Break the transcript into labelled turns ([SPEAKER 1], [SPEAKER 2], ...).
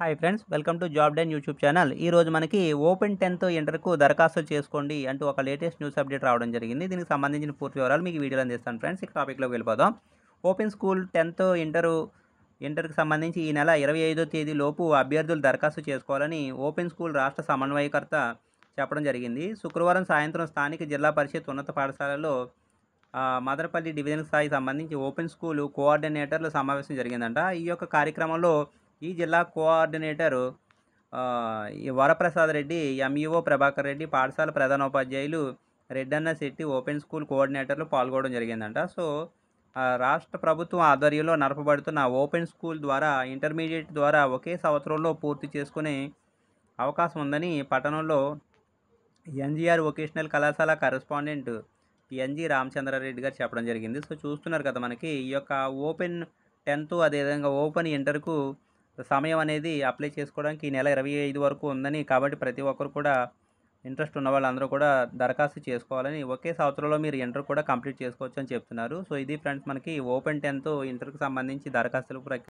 [SPEAKER 1] hi friends welcome to job den YouTube channel ఈరోజు మనకి open tenth ఇంటర్కు దరఖాస్తు చేసుకోండి అంటూ ఒక లేటెస్ట్ న్యూస్ అప్డేట్ రావడం జరిగింది దీనికి సంబంధించిన పూర్తి వివరాలు మీకు వీడియోలో అందిస్తాను ఫ్రెండ్స్ ఈ టాపిక్లోకి వెళ్ళిపోదాం ఓపెన్ స్కూల్ టెన్త్ ఇంటర్ ఇంటర్కి సంబంధించి ఈ నెల ఇరవై తేదీ లోపు అభ్యర్థులు దరఖాస్తు చేసుకోవాలని ఓపెన్ స్కూల్ రాష్ట్ర సమన్వయకర్త చెప్పడం జరిగింది శుక్రవారం సాయంత్రం స్థానిక జిల్లా పరిషత్ ఉన్నత పాఠశాలలో మదనపల్లి డివిజన్ స్థాయి సంబంధించి ఓపెన్ స్కూల్ కోఆర్డినేటర్లు సమావేశం జరిగిందంట ఈ యొక్క కార్యక్రమంలో ఈ జిల్లా కోఆర్డినేటరు వరప్రసాద్ రెడ్డి ఎంఈఓ ప్రభాకర్ రెడ్డి పాఠశాల ప్రధానోపాధ్యాయులు రెడ్డన్న శెట్టి ఓపెన్ స్కూల్ కోఆర్డినేటర్లు పాల్గొనడం జరిగిందంట సో రాష్ట్ర ప్రభుత్వం ఆధ్వర్యంలో నడపబడుతున్న ఓపెన్ స్కూల్ ద్వారా ఇంటర్మీడియట్ ద్వారా ఒకే సంవత్సరంలో పూర్తి చేసుకునే అవకాశం ఉందని పట్టణంలో ఎన్జీఆర్ వొకేషనల్ కళాశాల కరెస్పాండెంట్ ఎన్జి రామచంద్రారెడ్డి గారు చెప్పడం జరిగింది సో చూస్తున్నారు కదా మనకి ఈ యొక్క ఓపెన్ టెన్త్ అదేవిధంగా ఓపెన్ ఇంటర్కు సమయం అనేది అప్లై చేసుకోవడానికి ఈ నెల ఇరవై ఐదు వరకు ఉందని కాబట్టి ప్రతి ఒక్కరు కూడా ఇంట్రెస్ట్ ఉన్న వాళ్ళందరూ కూడా దరఖాస్తు చేసుకోవాలని ఒకే సంవత్సరంలో మీరు ఇంటర్ కూడా కంప్లీట్ చేసుకోవచ్చు అని చెప్తున్నారు సో ఇది ఫ్రెండ్స్ మనకి ఓపెన్ టెన్త్ ఇంటర్కి సంబంధించి దరఖాస్తుల ప్రక్రియ